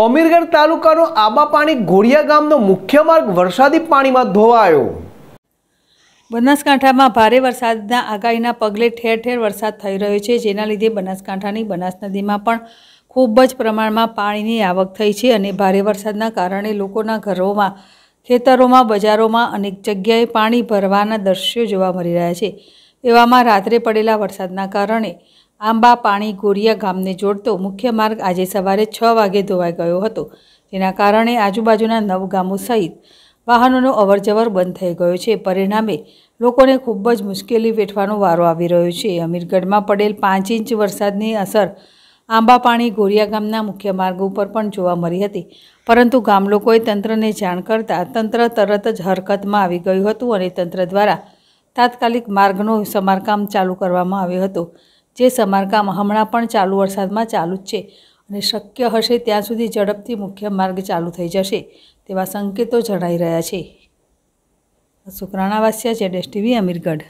અમીરગઢ તાલુકાનો આંબાપાણી ઘોડિયા ગામનો મુખ્ય માર્ગ વરસાદી પાણીમાં ધોવાયો બનાસકાંઠામાં ભારે વરસાદના આગાહીના પગલે ઠેર ઠેર વરસાદ થઈ રહ્યો છે જેના લીધે બનાસકાંઠાની બનાસ નદીમાં પણ ખૂબ જ પ્રમાણમાં પાણીની આવક થઈ છે અને ભારે વરસાદના કારણે લોકોના ઘરોમાં ખેતરોમાં બજારોમાં અનેક જગ્યાએ પાણી ભરવાના દ્રશ્યો જોવા મળી રહ્યા છે એવામાં રાત્રે પડેલા વરસાદના કારણે આંબા પાણી ગોરિયા ગામને જોડતો મુખ્ય માર્ગ આજે સવારે છ વાગે ધોવાઈ ગયો હતો જેના કારણે આજુબાજુના નવ ગામો સહિત વાહનોનો અવરજવર બંધ થઈ ગયો છે પરિણામે લોકોને ખૂબ જ મુશ્કેલી વેઠવાનો વારો આવી રહ્યો છે અમીરગઢમાં પડેલ પાંચ ઇંચ વરસાદની અસર આંબાપાણી ગોરિયા ગામના મુખ્ય માર્ગ ઉપર પણ જોવા મળી હતી પરંતુ ગામ લોકોએ તંત્રને જાણ કરતાં તંત્ર તરત જ હરકતમાં આવી ગયું હતું અને તંત્ર દ્વારા તાત્કાલિક માર્ગનું સમારકામ ચાલુ કરવામાં આવ્યો હતો જે સમારકામ હમણાં પણ ચાલુ વરસાદમાં ચાલુ જ છે અને શક્ય હશે ત્યાં સુધી ઝડપથી મુખ્ય માર્ગ ચાલુ થઈ જશે તેવા સંકેતો જણાઈ રહ્યા છે શુક્રાણા છે ડેસ અમીરગઢ